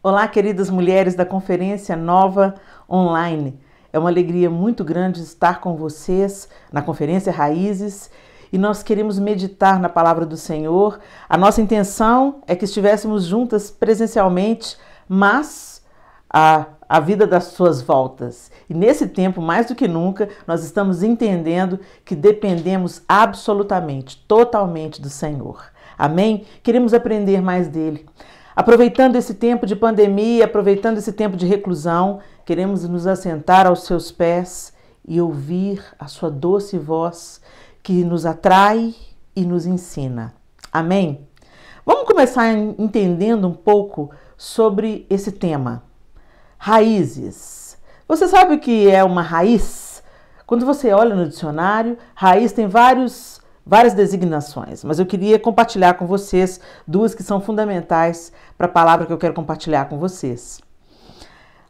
Olá, queridas mulheres da Conferência Nova Online. É uma alegria muito grande estar com vocês na Conferência Raízes e nós queremos meditar na palavra do Senhor. A nossa intenção é que estivéssemos juntas presencialmente, mas a, a vida das suas voltas. E nesse tempo, mais do que nunca, nós estamos entendendo que dependemos absolutamente, totalmente do Senhor. Amém? Queremos aprender mais dele. Aproveitando esse tempo de pandemia, aproveitando esse tempo de reclusão, queremos nos assentar aos seus pés e ouvir a sua doce voz que nos atrai e nos ensina. Amém? Vamos começar entendendo um pouco sobre esse tema. Raízes. Você sabe o que é uma raiz? Quando você olha no dicionário, raiz tem vários várias designações, mas eu queria compartilhar com vocês duas que são fundamentais para a palavra que eu quero compartilhar com vocês.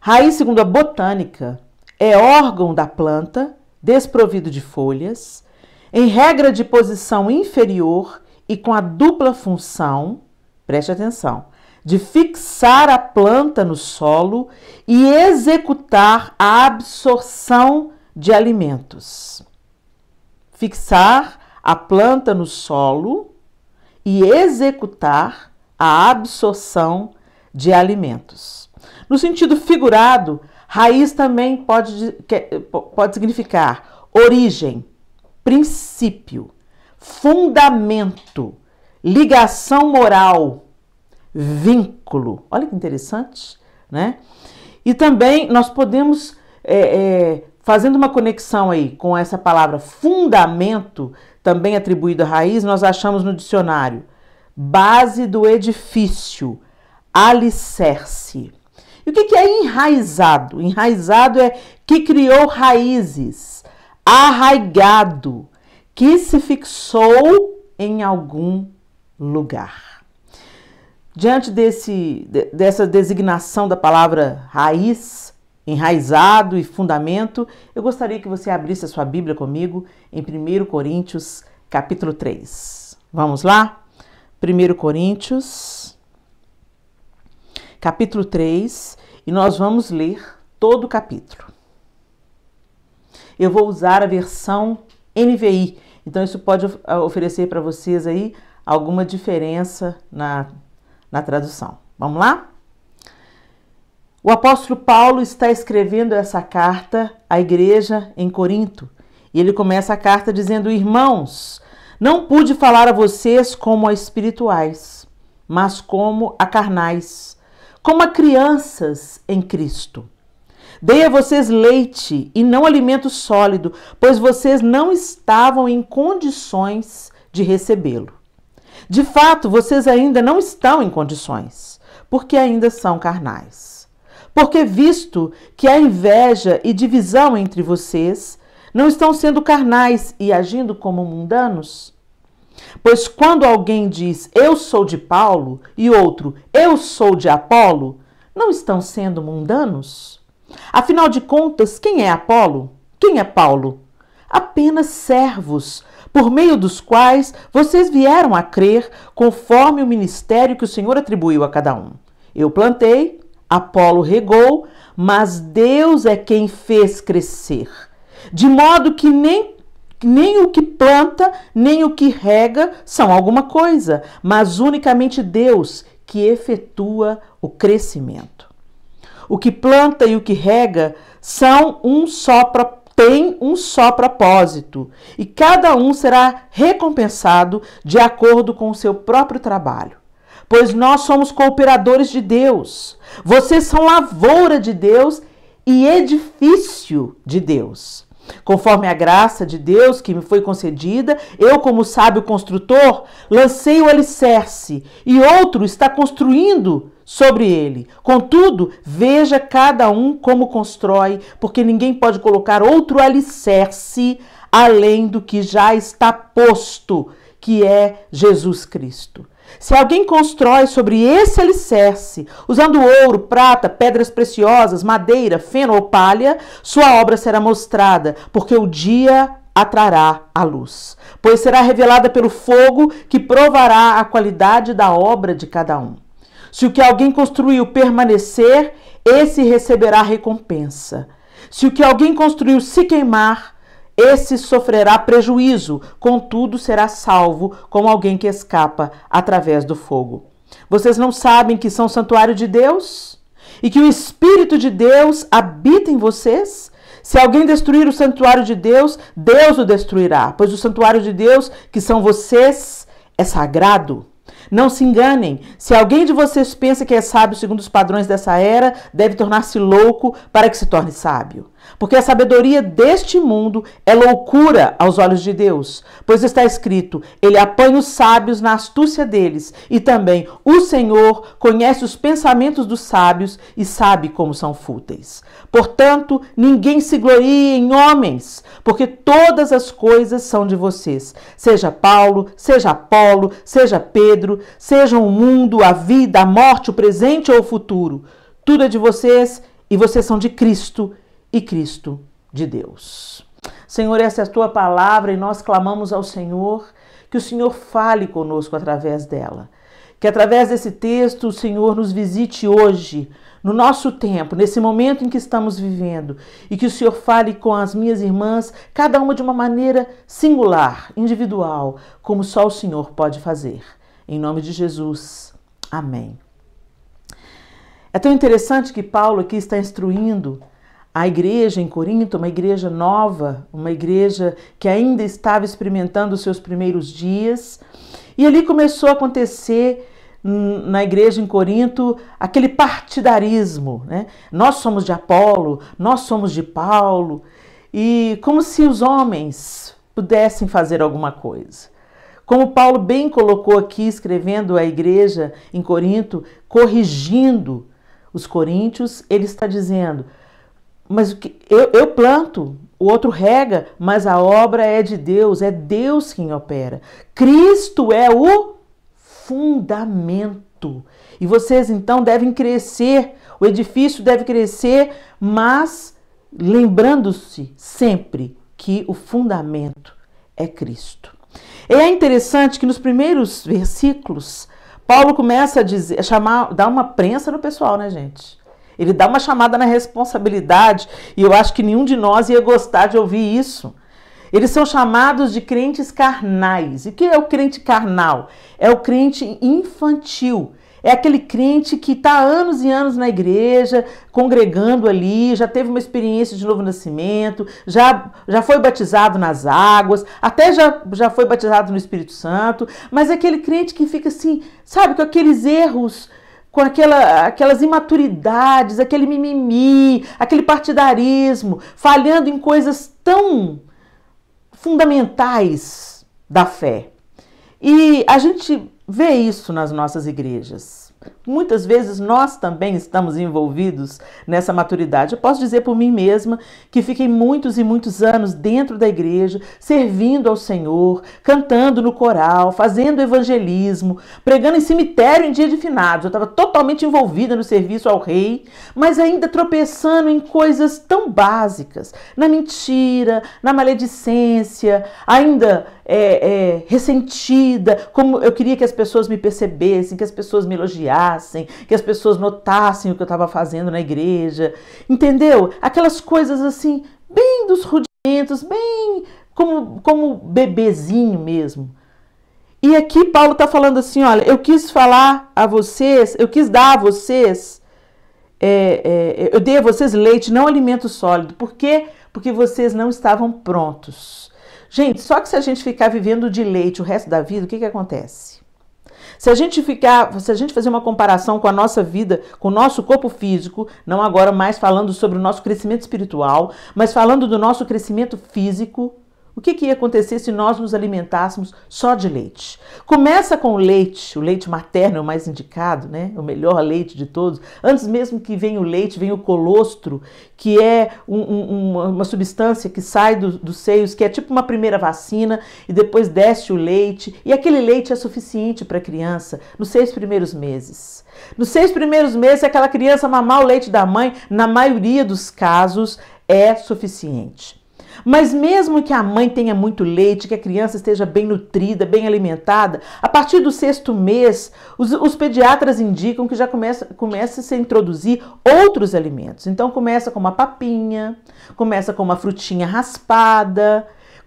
Raiz, segundo a botânica, é órgão da planta desprovido de folhas, em regra de posição inferior e com a dupla função, preste atenção, de fixar a planta no solo e executar a absorção de alimentos. Fixar a planta no solo e executar a absorção de alimentos. No sentido figurado, raiz também pode, pode significar origem, princípio, fundamento, ligação moral, vínculo. Olha que interessante, né? E também nós podemos, é, é, fazendo uma conexão aí com essa palavra fundamento, também atribuído à raiz, nós achamos no dicionário base do edifício, alicerce. E o que é enraizado? Enraizado é que criou raízes, arraigado, que se fixou em algum lugar. Diante desse, dessa designação da palavra raiz, enraizado e fundamento, eu gostaria que você abrisse a sua Bíblia comigo em 1 Coríntios, capítulo 3. Vamos lá? 1 Coríntios, capítulo 3, e nós vamos ler todo o capítulo. Eu vou usar a versão NVI, então isso pode ah, oferecer para vocês aí alguma diferença na, na tradução. Vamos lá? O apóstolo Paulo está escrevendo essa carta à igreja em Corinto. E ele começa a carta dizendo: Irmãos, não pude falar a vocês como a espirituais, mas como a carnais, como a crianças em Cristo. Dei a vocês leite e não alimento sólido, pois vocês não estavam em condições de recebê-lo. De fato, vocês ainda não estão em condições, porque ainda são carnais. Porque, visto que há inveja e divisão entre vocês, não estão sendo carnais e agindo como mundanos? Pois quando alguém diz eu sou de Paulo e outro eu sou de Apolo, não estão sendo mundanos? Afinal de contas, quem é Apolo? Quem é Paulo? Apenas servos, por meio dos quais vocês vieram a crer, conforme o ministério que o Senhor atribuiu a cada um. Eu plantei, Apolo regou, mas Deus é quem fez crescer. De modo que nem nem o que planta, nem o que rega são alguma coisa, mas unicamente Deus que efetua o crescimento. O que planta e o que rega são um só tem um só propósito, e cada um será recompensado de acordo com o seu próprio trabalho pois nós somos cooperadores de Deus. Vocês são lavoura de Deus e edifício de Deus. Conforme a graça de Deus que me foi concedida, eu, como sábio construtor, lancei o alicerce e outro está construindo sobre ele. Contudo, veja cada um como constrói, porque ninguém pode colocar outro alicerce além do que já está posto, que é Jesus Cristo. Se alguém constrói sobre esse alicerce, usando ouro, prata, pedras preciosas, madeira, feno ou palha, sua obra será mostrada, porque o dia atrará a luz, pois será revelada pelo fogo que provará a qualidade da obra de cada um. Se o que alguém construiu permanecer, esse receberá recompensa. Se o que alguém construiu se queimar, esse sofrerá prejuízo, contudo será salvo, como alguém que escapa através do fogo. Vocês não sabem que são santuário de Deus? E que o Espírito de Deus habita em vocês? Se alguém destruir o santuário de Deus, Deus o destruirá, pois o santuário de Deus, que são vocês, é sagrado. Não se enganem. Se alguém de vocês pensa que é sábio segundo os padrões dessa era, deve tornar-se louco para que se torne sábio. Porque a sabedoria deste mundo é loucura aos olhos de Deus, pois está escrito: Ele apanha os sábios na astúcia deles, e também o Senhor conhece os pensamentos dos sábios e sabe como são fúteis. Portanto, ninguém se glorie em homens, porque todas as coisas são de vocês, seja Paulo, seja Apolo, seja Pedro, seja o mundo, a vida, a morte, o presente ou o futuro. Tudo é de vocês e vocês são de Cristo e Cristo de Deus. Senhor, essa é a tua palavra e nós clamamos ao Senhor que o Senhor fale conosco através dela. Que através desse texto o Senhor nos visite hoje, no nosso tempo, nesse momento em que estamos vivendo, e que o Senhor fale com as minhas irmãs, cada uma de uma maneira singular, individual, como só o Senhor pode fazer. Em nome de Jesus. Amém. É tão interessante que Paulo aqui está instruindo a igreja em Corinto, uma igreja nova, uma igreja que ainda estava experimentando os seus primeiros dias. E ali começou a acontecer hum, na igreja em Corinto aquele partidarismo, né? Nós somos de Apolo, nós somos de Paulo, e como se os homens pudessem fazer alguma coisa. Como Paulo bem colocou aqui, escrevendo à igreja em Corinto, corrigindo os coríntios, ele está dizendo: mas o que eu, eu planto, o outro rega, mas a obra é de Deus, é Deus quem opera. Cristo é o fundamento. E vocês então devem crescer, o edifício deve crescer, mas lembrando-se sempre que o fundamento é Cristo. E é interessante que nos primeiros versículos, Paulo começa a dizer, a chamar, dar uma prensa no pessoal, né, gente? Ele dá uma chamada na responsabilidade e eu acho que nenhum de nós ia gostar de ouvir isso. Eles são chamados de crentes carnais. E o que é o crente carnal? É o crente infantil. É aquele crente que está anos e anos na igreja, congregando ali, já teve uma experiência de novo nascimento, já, já foi batizado nas águas, até já, já foi batizado no Espírito Santo, mas é aquele crente que fica assim, sabe, com aqueles erros com aquela, aquelas imaturidades, aquele mimimi, aquele partidarismo, falhando em coisas tão fundamentais da fé. E a gente vê isso nas nossas igrejas. Muitas vezes nós também estamos envolvidos nessa maturidade. Eu posso dizer por mim mesma que fiquei muitos e muitos anos dentro da igreja, servindo ao Senhor, cantando no coral, fazendo evangelismo, pregando em cemitério em dia de finados. Eu estava totalmente envolvida no serviço ao rei, mas ainda tropeçando em coisas tão básicas, na mentira, na maledicência, ainda é, é, ressentida, como eu queria que as pessoas me percebessem, que as pessoas me elogiassem, que as pessoas notassem o que eu estava fazendo na igreja, entendeu? Aquelas coisas assim, bem dos rudimentos, bem como, como bebezinho mesmo. E aqui Paulo está falando assim: olha, eu quis falar a vocês, eu quis dar a vocês, é, é, eu dei a vocês leite, não alimento sólido. Por quê? Porque vocês não estavam prontos. Gente, só que se a gente ficar vivendo de leite o resto da vida, o que, que acontece? Se a gente ficar, se a gente fazer uma comparação com a nossa vida, com o nosso corpo físico, não agora mais falando sobre o nosso crescimento espiritual, mas falando do nosso crescimento físico, o que, que ia acontecer se nós nos alimentássemos só de leite? Começa com o leite, o leite materno é o mais indicado, né? O melhor leite de todos. Antes mesmo que venha o leite, vem o colostro, que é um, um, uma substância que sai do, dos seios, que é tipo uma primeira vacina, e depois desce o leite. E aquele leite é suficiente para a criança nos seis primeiros meses. Nos seis primeiros meses, aquela criança mamar o leite da mãe, na maioria dos casos, é suficiente. Mas mesmo que a mãe tenha muito leite, que a criança esteja bem nutrida, bem alimentada, a partir do sexto mês, os, os pediatras indicam que já começa, começa a se introduzir outros alimentos. Então começa com uma papinha, começa com uma frutinha raspada,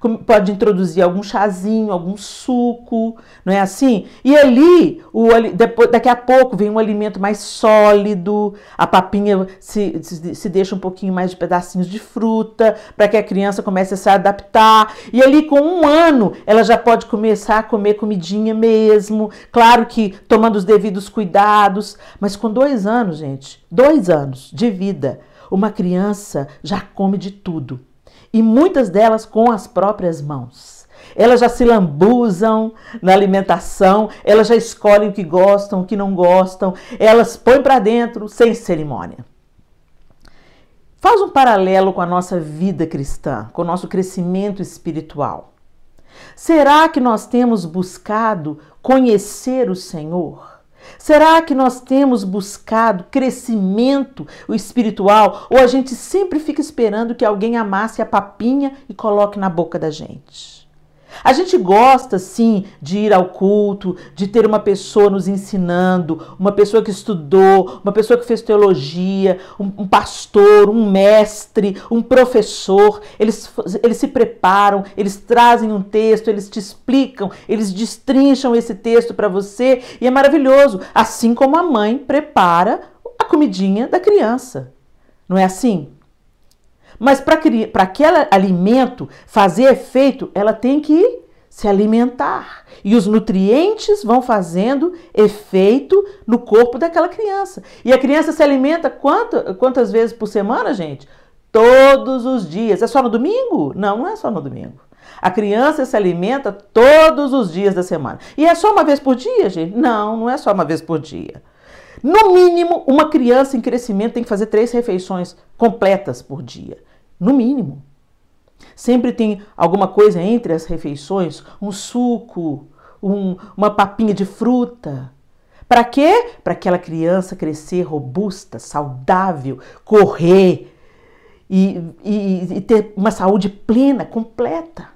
pode introduzir algum chazinho, algum suco, não é assim? E ali, o, depois, daqui a pouco, vem um alimento mais sólido, a papinha se, se, se deixa um pouquinho mais de pedacinhos de fruta, para que a criança comece a se adaptar. E ali, com um ano, ela já pode começar a comer comidinha mesmo, claro que tomando os devidos cuidados, mas com dois anos, gente, dois anos de vida, uma criança já come de tudo e muitas delas com as próprias mãos. Elas já se lambuzam na alimentação, elas já escolhem o que gostam, o que não gostam, elas põem para dentro sem cerimônia. Faz um paralelo com a nossa vida cristã, com o nosso crescimento espiritual. Será que nós temos buscado conhecer o Senhor? Será que nós temos buscado crescimento espiritual ou a gente sempre fica esperando que alguém amasse a papinha e coloque na boca da gente? A gente gosta sim de ir ao culto, de ter uma pessoa nos ensinando, uma pessoa que estudou, uma pessoa que fez teologia, um, um pastor, um mestre, um professor. Eles, eles se preparam, eles trazem um texto, eles te explicam, eles destrincham esse texto para você e é maravilhoso. Assim como a mãe prepara a comidinha da criança. Não é assim? Mas para aquele alimento fazer efeito, ela tem que se alimentar. E os nutrientes vão fazendo efeito no corpo daquela criança. E a criança se alimenta quanto, quantas vezes por semana, gente? Todos os dias. É só no domingo? Não, não é só no domingo. A criança se alimenta todos os dias da semana. E é só uma vez por dia, gente? Não, não é só uma vez por dia. No mínimo, uma criança em crescimento tem que fazer três refeições completas por dia no mínimo. Sempre tem alguma coisa entre as refeições, um suco, um, uma papinha de fruta. Para quê? Para aquela criança crescer robusta, saudável, correr e, e, e ter uma saúde plena, completa.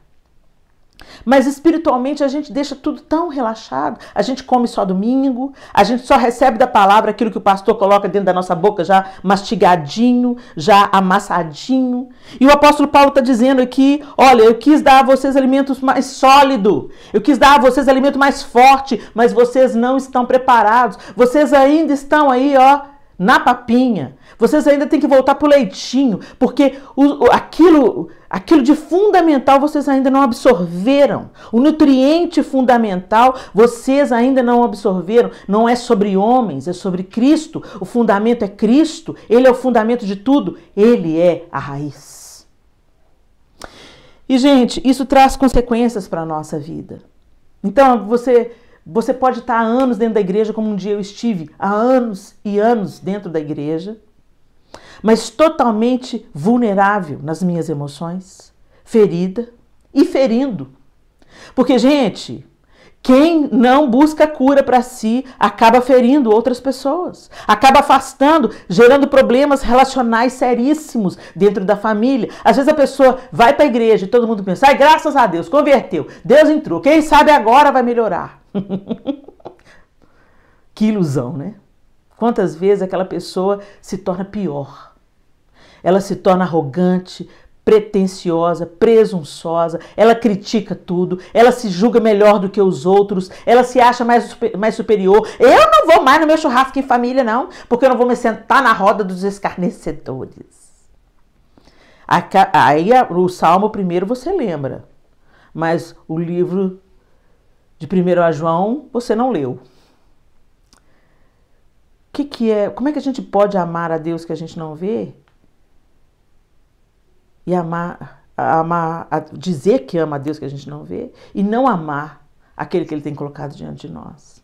Mas espiritualmente a gente deixa tudo tão relaxado. A gente come só domingo, a gente só recebe da palavra aquilo que o pastor coloca dentro da nossa boca, já mastigadinho, já amassadinho. E o apóstolo Paulo está dizendo aqui: olha, eu quis dar a vocês alimentos mais sólido, eu quis dar a vocês alimento mais forte, mas vocês não estão preparados. Vocês ainda estão aí, ó, na papinha. Vocês ainda têm que voltar para o leitinho, porque o, o, aquilo, aquilo de fundamental vocês ainda não absorveram. O nutriente fundamental vocês ainda não absorveram. Não é sobre homens, é sobre Cristo. O fundamento é Cristo, ele é o fundamento de tudo, ele é a raiz. E, gente, isso traz consequências para a nossa vida. Então, você você pode estar há anos dentro da igreja, como um dia eu estive, há anos e anos dentro da igreja, mas totalmente vulnerável nas minhas emoções, ferida e ferindo. Porque, gente, quem não busca cura para si acaba ferindo outras pessoas, acaba afastando, gerando problemas relacionais seríssimos dentro da família. Às vezes a pessoa vai para a igreja e todo mundo pensa: ai, graças a Deus, converteu, Deus entrou, quem sabe agora vai melhorar. que ilusão, né? Quantas vezes aquela pessoa se torna pior? Ela se torna arrogante, pretensiosa, presunçosa, ela critica tudo, ela se julga melhor do que os outros, ela se acha mais, mais superior. Eu não vou mais no meu churrasco em família, não, porque eu não vou me sentar na roda dos escarnecedores. Aí o Salmo primeiro você lembra, mas o livro de 1 João você não leu que, que é, como é que a gente pode amar a Deus que a gente não vê? E amar, amar dizer que ama a Deus que a gente não vê e não amar aquele que ele tem colocado diante de nós.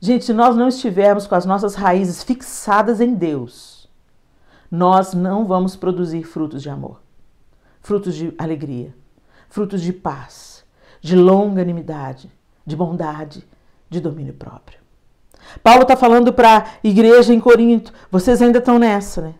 Gente, se nós não estivermos com as nossas raízes fixadas em Deus, nós não vamos produzir frutos de amor, frutos de alegria, frutos de paz, de longanimidade, de bondade, de domínio próprio. Paulo está falando para a igreja em Corinto: vocês ainda estão nessa, né?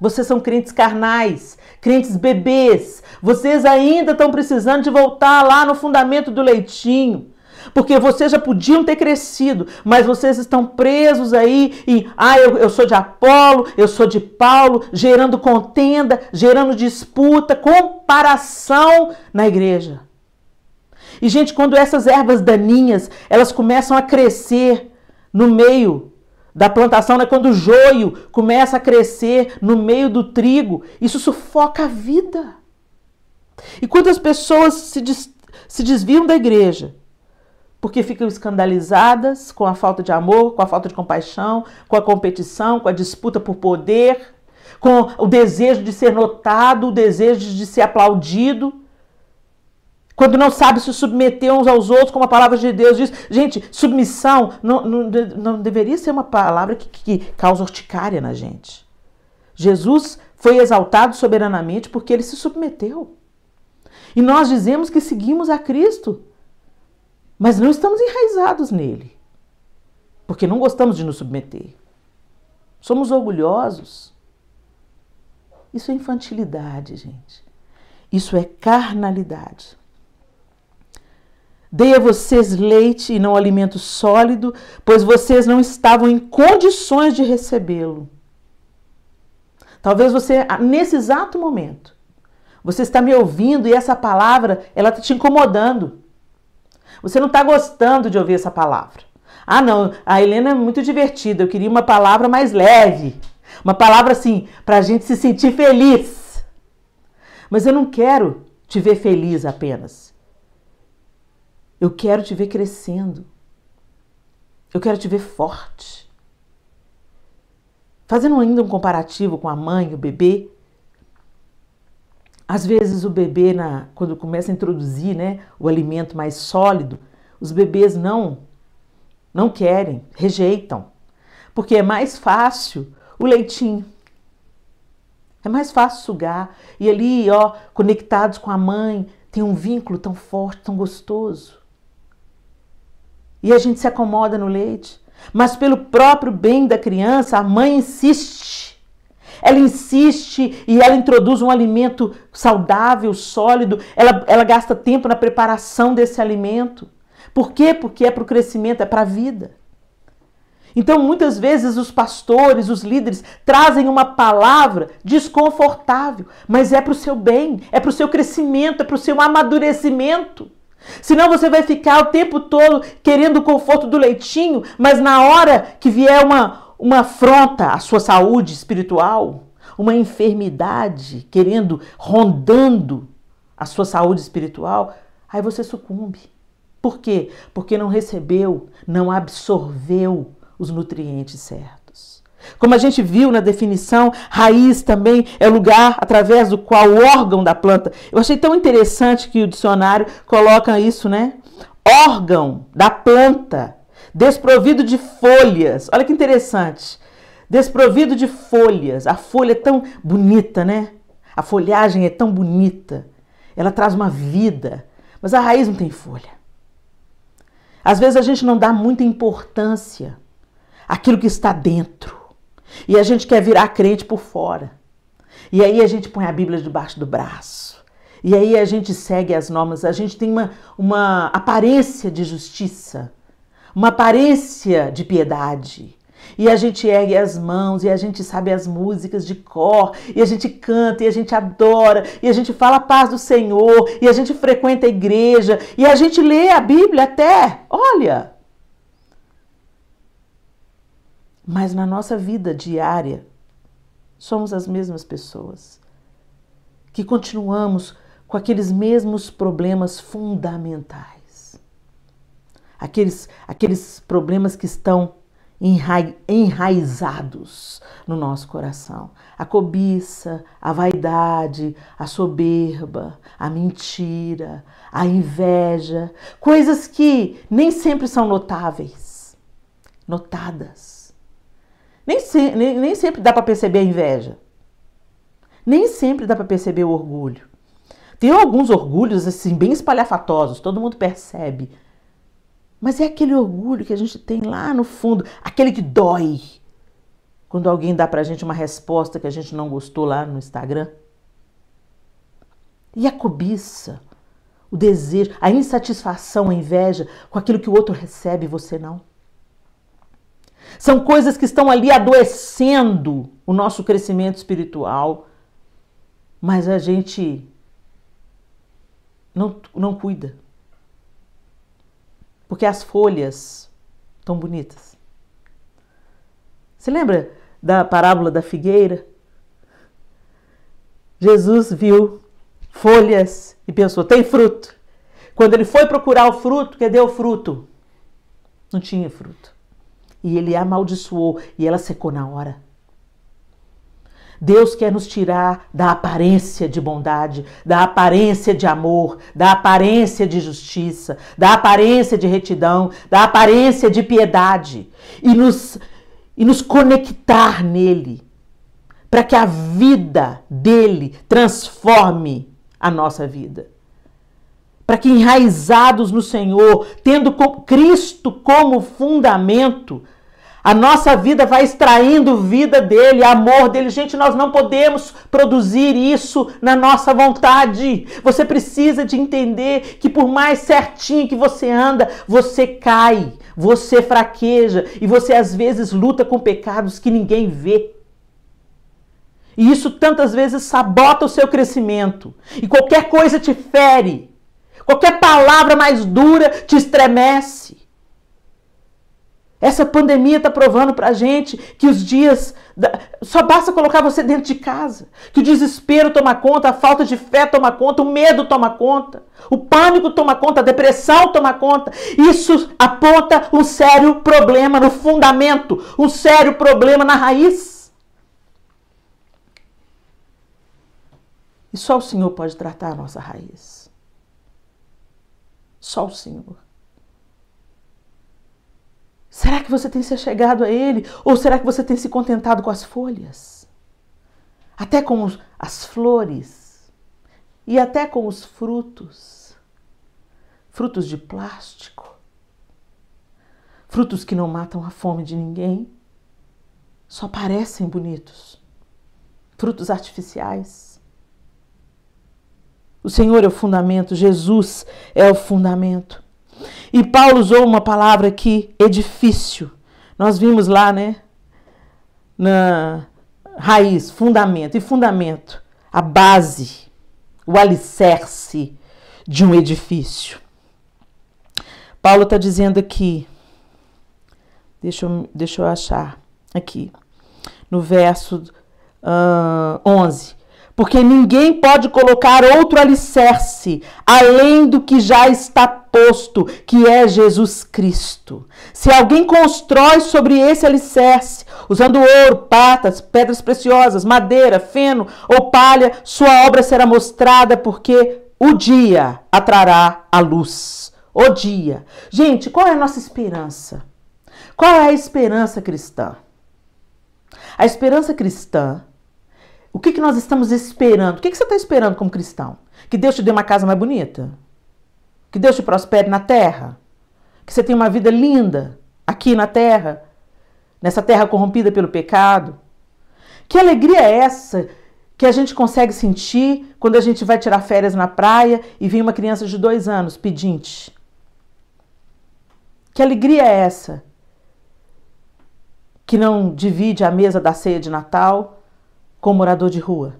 Vocês são crentes carnais, crentes bebês. Vocês ainda estão precisando de voltar lá no fundamento do leitinho. Porque vocês já podiam ter crescido, mas vocês estão presos aí em, ah, eu, eu sou de Apolo, eu sou de Paulo, gerando contenda, gerando disputa, comparação na igreja. E gente, quando essas ervas daninhas, elas começam a crescer, no meio da plantação, né? quando o joio começa a crescer no meio do trigo, isso sufoca a vida. E quantas pessoas se, des se desviam da igreja? Porque ficam escandalizadas com a falta de amor, com a falta de compaixão, com a competição, com a disputa por poder, com o desejo de ser notado, o desejo de ser aplaudido. Quando não sabe se submeter uns aos outros, como a palavra de Deus diz. Gente, submissão não, não, não deveria ser uma palavra que, que causa urticária na gente. Jesus foi exaltado soberanamente porque ele se submeteu. E nós dizemos que seguimos a Cristo, mas não estamos enraizados nele, porque não gostamos de nos submeter. Somos orgulhosos. Isso é infantilidade, gente. Isso é carnalidade. Dei a vocês leite e não alimento sólido, pois vocês não estavam em condições de recebê-lo. Talvez você, nesse exato momento, você está me ouvindo e essa palavra, ela está te incomodando. Você não está gostando de ouvir essa palavra. Ah, não, a Helena é muito divertida, eu queria uma palavra mais leve. Uma palavra assim, para a gente se sentir feliz. Mas eu não quero te ver feliz apenas. Eu quero te ver crescendo. Eu quero te ver forte. Fazendo ainda um comparativo com a mãe e o bebê, às vezes o bebê, na, quando começa a introduzir né, o alimento mais sólido, os bebês não, não querem, rejeitam. Porque é mais fácil o leitinho. É mais fácil sugar. E ali, ó, conectados com a mãe, tem um vínculo tão forte, tão gostoso e a gente se acomoda no leite. Mas pelo próprio bem da criança, a mãe insiste. Ela insiste e ela introduz um alimento saudável, sólido. Ela, ela gasta tempo na preparação desse alimento. Por quê? Porque é para o crescimento, é para a vida. Então, muitas vezes, os pastores, os líderes, trazem uma palavra desconfortável, mas é para o seu bem, é para o seu crescimento, é para o seu amadurecimento. Senão você vai ficar o tempo todo querendo o conforto do leitinho, mas na hora que vier uma, uma afronta à sua saúde espiritual, uma enfermidade querendo, rondando a sua saúde espiritual, aí você sucumbe. Por quê? Porque não recebeu, não absorveu os nutrientes certos. Como a gente viu na definição, raiz também é lugar através do qual o órgão da planta. Eu achei tão interessante que o dicionário coloca isso, né? Órgão da planta, desprovido de folhas. Olha que interessante. Desprovido de folhas. A folha é tão bonita, né? A folhagem é tão bonita. Ela traz uma vida, mas a raiz não tem folha. Às vezes a gente não dá muita importância àquilo que está dentro. E a gente quer virar crente por fora. E aí a gente põe a Bíblia debaixo do braço. E aí a gente segue as normas. A gente tem uma, uma aparência de justiça, uma aparência de piedade. E a gente ergue as mãos, e a gente sabe as músicas de cor, e a gente canta, e a gente adora, e a gente fala a paz do Senhor, e a gente frequenta a igreja, e a gente lê a Bíblia até. Olha, Mas na nossa vida diária, somos as mesmas pessoas que continuamos com aqueles mesmos problemas fundamentais. Aqueles, aqueles problemas que estão enraizados no nosso coração. A cobiça, a vaidade, a soberba, a mentira, a inveja, coisas que nem sempre são notáveis, notadas nem, se, nem, nem sempre dá para perceber a inveja. Nem sempre dá para perceber o orgulho. Tem alguns orgulhos assim bem espalhafatosos, todo mundo percebe. Mas é aquele orgulho que a gente tem lá no fundo, aquele que dói. Quando alguém dá pra gente uma resposta que a gente não gostou lá no Instagram. E a cobiça, o desejo, a insatisfação, a inveja com aquilo que o outro recebe e você não. São coisas que estão ali adoecendo o nosso crescimento espiritual, mas a gente não, não cuida. Porque as folhas estão bonitas. Você lembra da parábola da figueira? Jesus viu folhas e pensou: tem fruto. Quando ele foi procurar o fruto, cadê o fruto? Não tinha fruto e ele amaldiçoou e ela secou na hora. Deus quer nos tirar da aparência de bondade, da aparência de amor, da aparência de justiça, da aparência de retidão, da aparência de piedade e nos, e nos conectar nele, para que a vida dele transforme a nossa vida. Para que enraizados no Senhor, tendo Cristo como fundamento, a nossa vida vai extraindo vida dele, amor dele. Gente, nós não podemos produzir isso na nossa vontade. Você precisa de entender que por mais certinho que você anda, você cai, você fraqueja e você às vezes luta com pecados que ninguém vê. E isso tantas vezes sabota o seu crescimento. E qualquer coisa te fere. Qualquer palavra mais dura te estremece. Essa pandemia está provando para a gente que os dias. Da... Só basta colocar você dentro de casa. Que o desespero toma conta, a falta de fé toma conta, o medo toma conta, o pânico toma conta, a depressão toma conta. Isso aponta um sério problema no fundamento, um sério problema na raiz. E só o Senhor pode tratar a nossa raiz. Só o Senhor. Será que você tem se achegado a Ele? Ou será que você tem se contentado com as folhas? Até com os, as flores? E até com os frutos? Frutos de plástico? Frutos que não matam a fome de ninguém? Só parecem bonitos. Frutos artificiais. O Senhor é o fundamento, Jesus é o fundamento. E Paulo usou uma palavra aqui, edifício. É Nós vimos lá, né? Na raiz, fundamento. E fundamento, a base, o alicerce de um edifício. Paulo está dizendo aqui, deixa eu, deixa eu achar aqui, no verso uh, ah, 11. Porque ninguém pode colocar outro alicerce além do que já está posto, que é Jesus Cristo. Se alguém constrói sobre esse alicerce, usando ouro, patas, pedras preciosas, madeira, feno ou palha, sua obra será mostrada, porque o dia atrará a luz. O dia. Gente, qual é a nossa esperança? Qual é a esperança cristã? A esperança cristã, o que, que nós estamos esperando? O que, que você está esperando como cristão? Que Deus te dê uma casa mais bonita? que Deus te prospere na terra, que você tenha uma vida linda aqui na terra, nessa terra corrompida pelo pecado. Que alegria é essa que a gente consegue sentir quando a gente vai tirar férias na praia e vem uma criança de dois anos pedinte? Que alegria é essa que não divide a mesa da ceia de Natal com o morador de rua?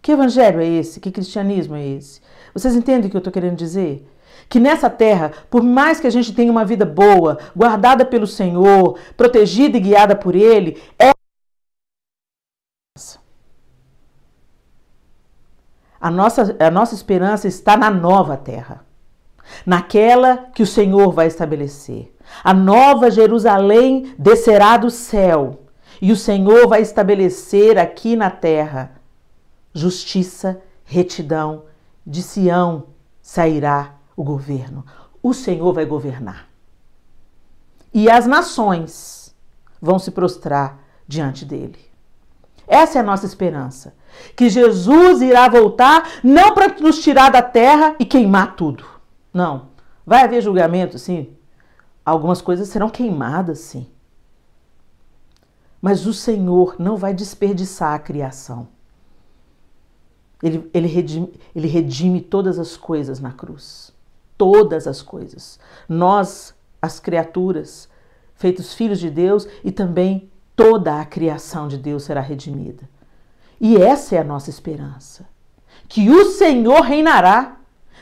Que evangelho é esse? Que cristianismo é esse? Vocês entendem o que eu estou querendo dizer? Que nessa terra, por mais que a gente tenha uma vida boa, guardada pelo Senhor, protegida e guiada por Ele, é. A nossa, a nossa esperança está na nova terra, naquela que o Senhor vai estabelecer. A nova Jerusalém descerá do céu e o Senhor vai estabelecer aqui na terra justiça, retidão de Sião sairá o governo. O Senhor vai governar. E as nações vão se prostrar diante dele. Essa é a nossa esperança. Que Jesus irá voltar não para nos tirar da terra e queimar tudo. Não. Vai haver julgamento, sim. Algumas coisas serão queimadas, sim. Mas o Senhor não vai desperdiçar a criação. Ele, ele, redime, ele redime todas as coisas na cruz. Todas as coisas. Nós, as criaturas, feitos filhos de Deus, e também toda a criação de Deus será redimida. E essa é a nossa esperança. Que o Senhor reinará.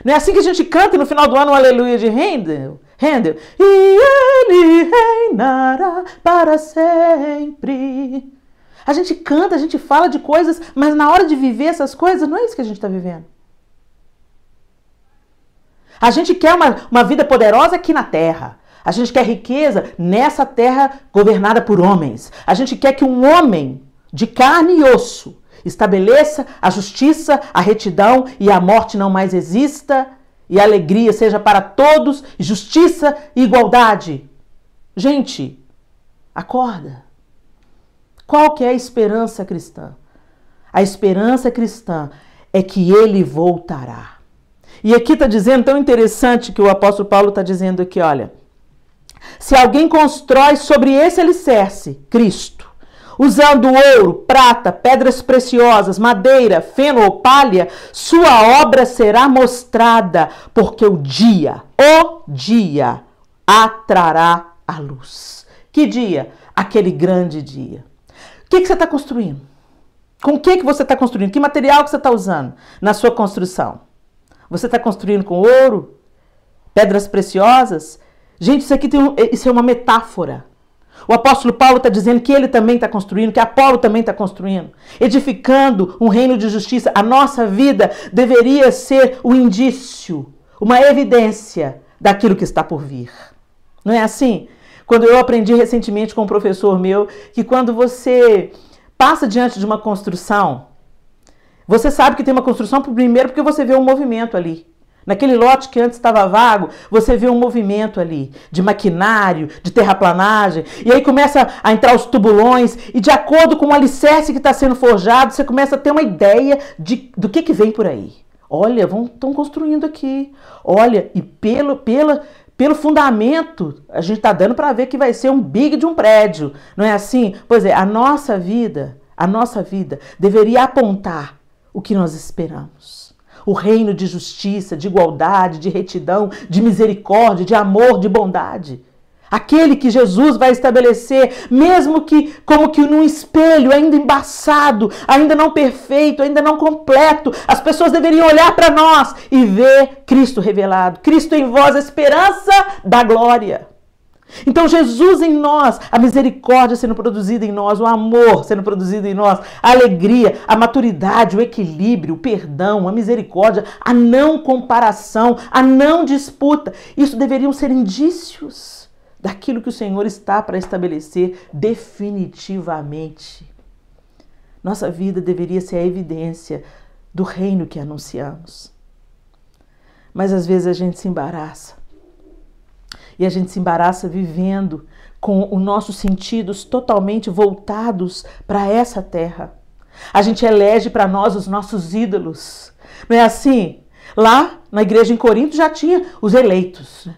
Não é assim que a gente canta no final do ano o Aleluia de Handel? Handel. E ele reinará para sempre. A gente canta, a gente fala de coisas, mas na hora de viver essas coisas, não é isso que a gente está vivendo. A gente quer uma, uma vida poderosa aqui na terra. A gente quer riqueza nessa terra governada por homens. A gente quer que um homem de carne e osso estabeleça a justiça, a retidão e a morte não mais exista e a alegria seja para todos, justiça e igualdade. Gente, acorda. Qual que é a esperança cristã? A esperança cristã é que ele voltará. E aqui está dizendo tão interessante que o apóstolo Paulo está dizendo aqui, olha. Se alguém constrói sobre esse alicerce, Cristo, usando ouro, prata, pedras preciosas, madeira, feno ou palha, sua obra será mostrada, porque o dia, o dia, atrará a luz. Que dia? Aquele grande dia que, que você está construindo? Com o que, que você está construindo? Que material que você está usando na sua construção? Você está construindo com ouro? Pedras preciosas? Gente, isso aqui tem um, isso é uma metáfora. O apóstolo Paulo está dizendo que ele também está construindo, que Apolo também está construindo, edificando um reino de justiça. A nossa vida deveria ser o um indício, uma evidência daquilo que está por vir. Não é assim? Quando eu aprendi recentemente com um professor meu que quando você passa diante de uma construção, você sabe que tem uma construção primeiro porque você vê um movimento ali. Naquele lote que antes estava vago, você vê um movimento ali de maquinário, de terraplanagem, e aí começa a entrar os tubulões, e de acordo com o alicerce que está sendo forjado, você começa a ter uma ideia de, do que, que vem por aí. Olha, estão construindo aqui. Olha, e pelo, pela, pelo fundamento, a gente está dando para ver que vai ser um big de um prédio, não é assim? Pois é, a nossa vida, a nossa vida deveria apontar o que nós esperamos. O reino de justiça, de igualdade, de retidão, de misericórdia, de amor, de bondade. Aquele que Jesus vai estabelecer, mesmo que como que num espelho ainda embaçado, ainda não perfeito, ainda não completo, as pessoas deveriam olhar para nós e ver Cristo revelado. Cristo em vós, a esperança da glória. Então, Jesus em nós, a misericórdia sendo produzida em nós, o amor sendo produzido em nós, a alegria, a maturidade, o equilíbrio, o perdão, a misericórdia, a não comparação, a não disputa. Isso deveriam ser indícios daquilo que o Senhor está para estabelecer definitivamente. Nossa vida deveria ser a evidência do reino que anunciamos. Mas às vezes a gente se embaraça. E a gente se embaraça vivendo com os nossos sentidos totalmente voltados para essa terra. A gente elege para nós os nossos ídolos. Não é assim? Lá na igreja em Corinto já tinha os eleitos, né?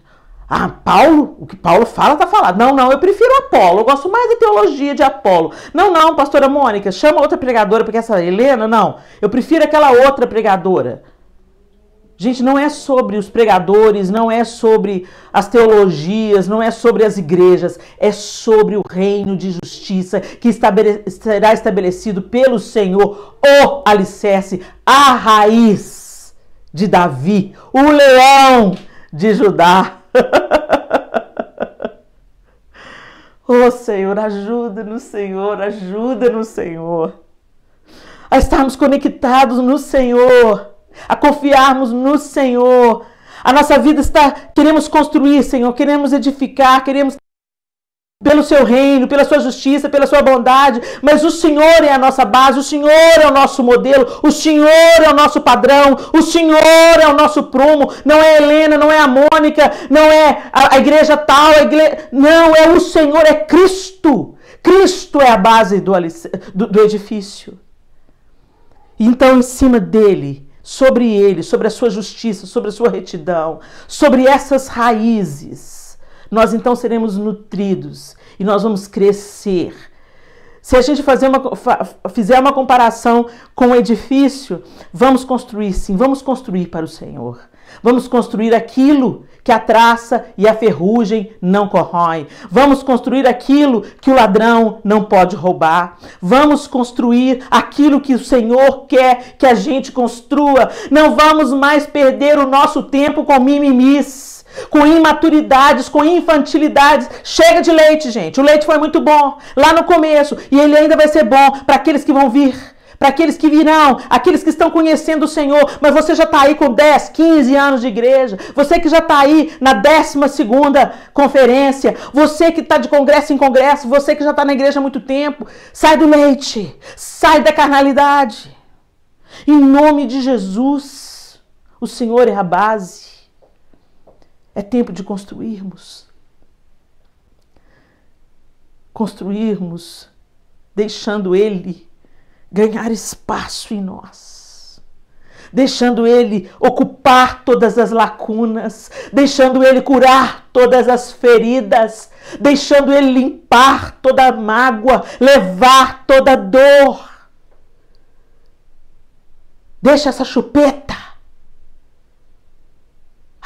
Ah, Paulo? O que Paulo fala tá falado. Não, não, eu prefiro Apolo. Eu gosto mais da teologia de Apolo. Não, não, pastora Mônica, chama outra pregadora, porque essa Helena, não. Eu prefiro aquela outra pregadora. Gente, não é sobre os pregadores, não é sobre as teologias, não é sobre as igrejas, é sobre o reino de justiça que estabele será estabelecido pelo Senhor, o alicerce, a raiz de Davi, o leão de Judá. oh Senhor, ajuda-nos, Senhor, ajuda-nos, Senhor. A estarmos conectados no Senhor, a confiarmos no Senhor. A nossa vida está, queremos construir, Senhor, queremos edificar, queremos pelo seu reino, pela sua justiça, pela sua bondade, mas o Senhor é a nossa base, o Senhor é o nosso modelo, o Senhor é o nosso padrão, o Senhor é o nosso prumo, não é a Helena, não é a Mônica, não é a, igreja tal, a igreja... não, é o Senhor, é Cristo. Cristo é a base do, edifício. do, do edifício. Então, em cima dele, sobre ele, sobre a sua justiça, sobre a sua retidão, sobre essas raízes, nós então seremos nutridos e nós vamos crescer. Se a gente fazer uma, fizer uma comparação com o um edifício, vamos construir sim, vamos construir para o Senhor. Vamos construir aquilo que a traça e a ferrugem não corroem. Vamos construir aquilo que o ladrão não pode roubar. Vamos construir aquilo que o Senhor quer que a gente construa. Não vamos mais perder o nosso tempo com mimimis com imaturidades, com infantilidades. Chega de leite, gente. O leite foi muito bom lá no começo e ele ainda vai ser bom para aqueles que vão vir. Para aqueles que virão, aqueles que estão conhecendo o Senhor, mas você já está aí com 10, 15 anos de igreja, você que já está aí na 12 conferência, você que está de congresso em congresso, você que já está na igreja há muito tempo, sai do leite, sai da carnalidade. Em nome de Jesus, o Senhor é a base. É tempo de construirmos. Construirmos, deixando Ele ganhar espaço em nós, deixando Ele ocupar todas as lacunas, deixando Ele curar todas as feridas, deixando Ele limpar toda a mágoa, levar toda a dor. Deixa essa chupeta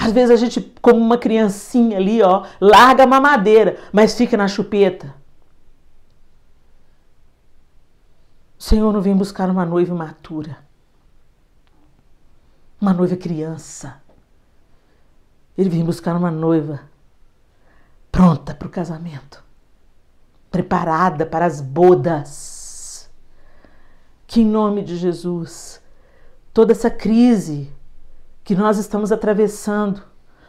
às vezes a gente, como uma criancinha ali, ó, larga a mamadeira, mas fica na chupeta. O Senhor não vem buscar uma noiva matura, uma noiva criança. Ele vem buscar uma noiva pronta para o casamento, preparada para as bodas. Que em nome de Jesus, toda essa crise que nós estamos atravessando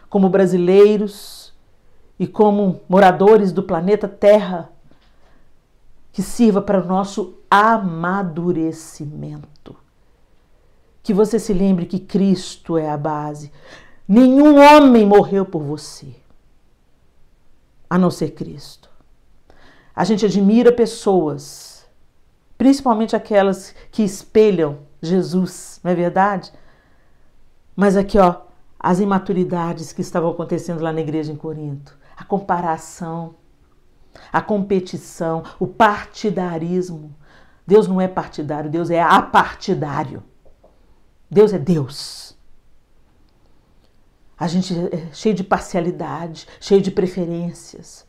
como brasileiros e como moradores do planeta Terra, que sirva para o nosso amadurecimento. Que você se lembre que Cristo é a base. Nenhum homem morreu por você, a não ser Cristo. A gente admira pessoas, principalmente aquelas que espelham Jesus, não é verdade? Mas aqui, ó, as imaturidades que estavam acontecendo lá na igreja em Corinto, a comparação, a competição, o partidarismo. Deus não é partidário, Deus é apartidário. Deus é Deus. A gente é, é cheio de parcialidade, cheio de preferências.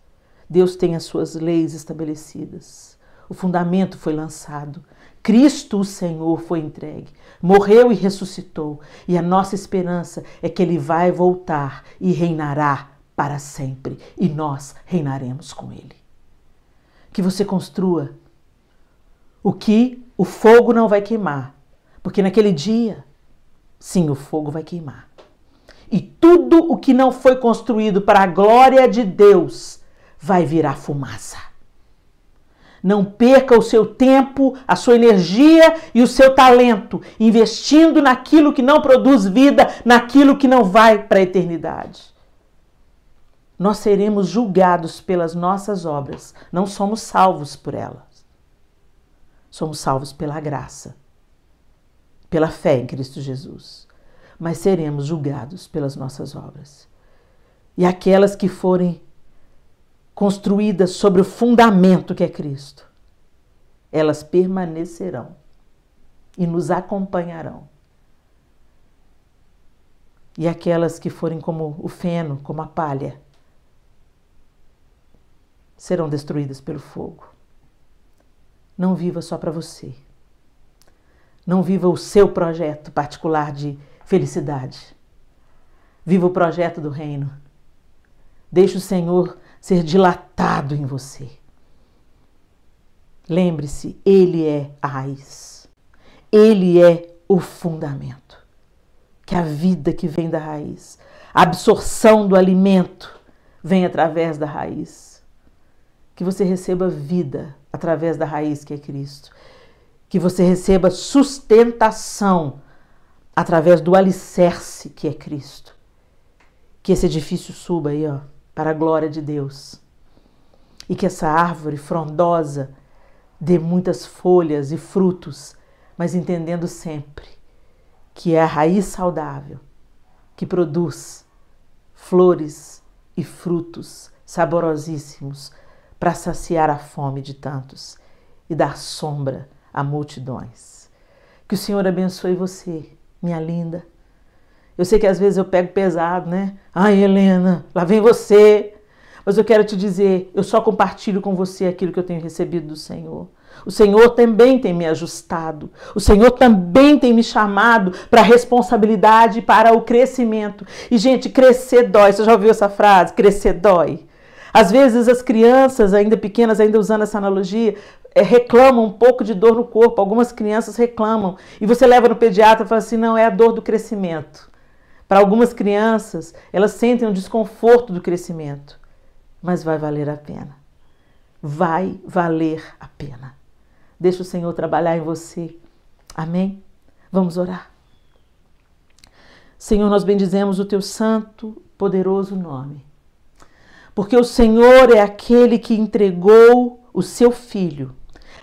Deus tem as suas leis estabelecidas. O fundamento foi lançado. Cristo, o Senhor, foi entregue, morreu e ressuscitou, e a nossa esperança é que ele vai voltar e reinará para sempre, e nós reinaremos com ele. Que você construa o que o fogo não vai queimar, porque naquele dia, sim, o fogo vai queimar. E tudo o que não foi construído para a glória de Deus vai virar fumaça. Não perca o seu tempo, a sua energia e o seu talento investindo naquilo que não produz vida, naquilo que não vai para a eternidade. Nós seremos julgados pelas nossas obras, não somos salvos por elas. Somos salvos pela graça, pela fé em Cristo Jesus. Mas seremos julgados pelas nossas obras. E aquelas que forem construídas sobre o fundamento que é Cristo, elas permanecerão e nos acompanharão. E aquelas que forem como o feno, como a palha, serão destruídas pelo fogo. Não viva só para você. Não viva o seu projeto particular de felicidade. Viva o projeto do reino. Deixe o Senhor ser dilatado em você. Lembre-se, Ele é a raiz. Ele é o fundamento. Que a vida que vem da raiz, a absorção do alimento, vem através da raiz. Que você receba vida através da raiz que é Cristo. Que você receba sustentação através do alicerce que é Cristo. Que esse edifício suba aí, ó para a glória de Deus. E que essa árvore frondosa dê muitas folhas e frutos, mas entendendo sempre que é a raiz saudável que produz flores e frutos saborosíssimos para saciar a fome de tantos e dar sombra a multidões. Que o Senhor abençoe você, minha linda. Eu sei que às vezes eu pego pesado, né? Ai, Helena, lá vem você. Mas eu quero te dizer, eu só compartilho com você aquilo que eu tenho recebido do Senhor. O Senhor também tem me ajustado. O Senhor também tem me chamado para a responsabilidade, para o crescimento. E, gente, crescer dói. Você já ouviu essa frase? Crescer dói. Às vezes as crianças, ainda pequenas, ainda usando essa analogia, é, reclamam um pouco de dor no corpo. Algumas crianças reclamam. E você leva no pediatra e fala assim: não, é a dor do crescimento. Para algumas crianças, elas sentem um desconforto do crescimento, mas vai valer a pena. Vai valer a pena. Deixa o Senhor trabalhar em você. Amém? Vamos orar. Senhor, nós bendizemos o teu santo, poderoso nome. Porque o Senhor é aquele que entregou o seu filho,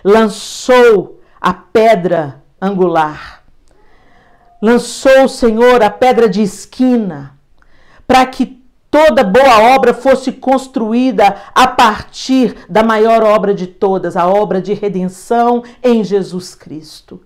lançou a pedra angular lançou o Senhor a pedra de esquina, para que toda boa obra fosse construída a partir da maior obra de todas, a obra de redenção em Jesus Cristo.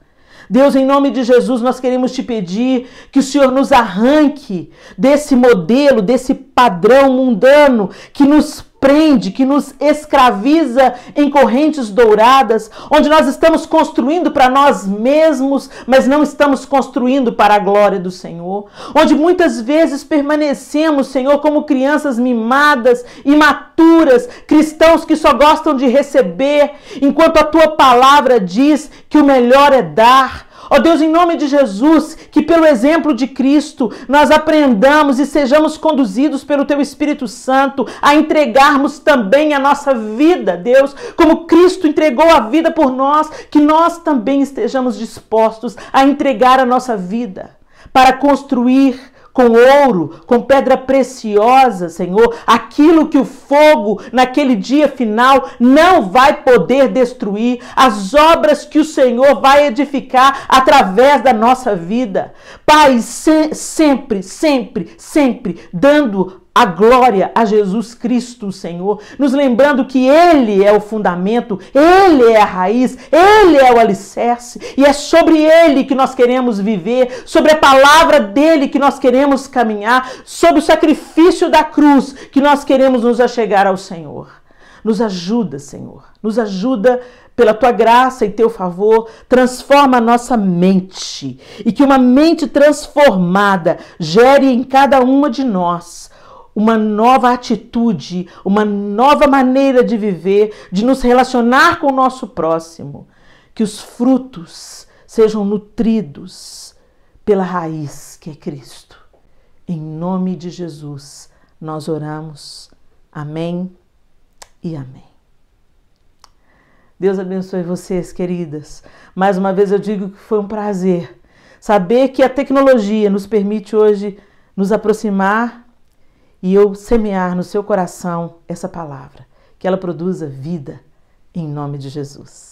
Deus, em nome de Jesus, nós queremos te pedir que o Senhor nos arranque desse modelo, desse padrão mundano que nos prende, que nos escraviza em correntes douradas, onde nós estamos construindo para nós mesmos, mas não estamos construindo para a glória do Senhor. Onde muitas vezes permanecemos, Senhor, como crianças mimadas, imaturas, cristãos que só gostam de receber, enquanto a tua palavra diz que o melhor é dar. Ó oh Deus, em nome de Jesus, que pelo exemplo de Cristo nós aprendamos e sejamos conduzidos pelo Teu Espírito Santo a entregarmos também a nossa vida, Deus, como Cristo entregou a vida por nós, que nós também estejamos dispostos a entregar a nossa vida para construir com ouro, com pedra preciosa, Senhor, aquilo que o fogo naquele dia final não vai poder destruir, as obras que o Senhor vai edificar através da nossa vida. Pai, se sempre, sempre, sempre dando a glória a Jesus Cristo, Senhor, nos lembrando que Ele é o fundamento, Ele é a raiz, Ele é o alicerce, e é sobre Ele que nós queremos viver, sobre a palavra dele que nós queremos caminhar, sobre o sacrifício da cruz que nós queremos nos achegar ao Senhor. Nos ajuda, Senhor, nos ajuda pela tua graça e teu favor, transforma a nossa mente e que uma mente transformada gere em cada uma de nós uma nova atitude, uma nova maneira de viver, de nos relacionar com o nosso próximo. Que os frutos sejam nutridos pela raiz que é Cristo. Em nome de Jesus, nós oramos. Amém e amém. Deus abençoe vocês, queridas. Mais uma vez eu digo que foi um prazer saber que a tecnologia nos permite hoje nos aproximar e eu semear no seu coração essa palavra, que ela produza vida em nome de Jesus.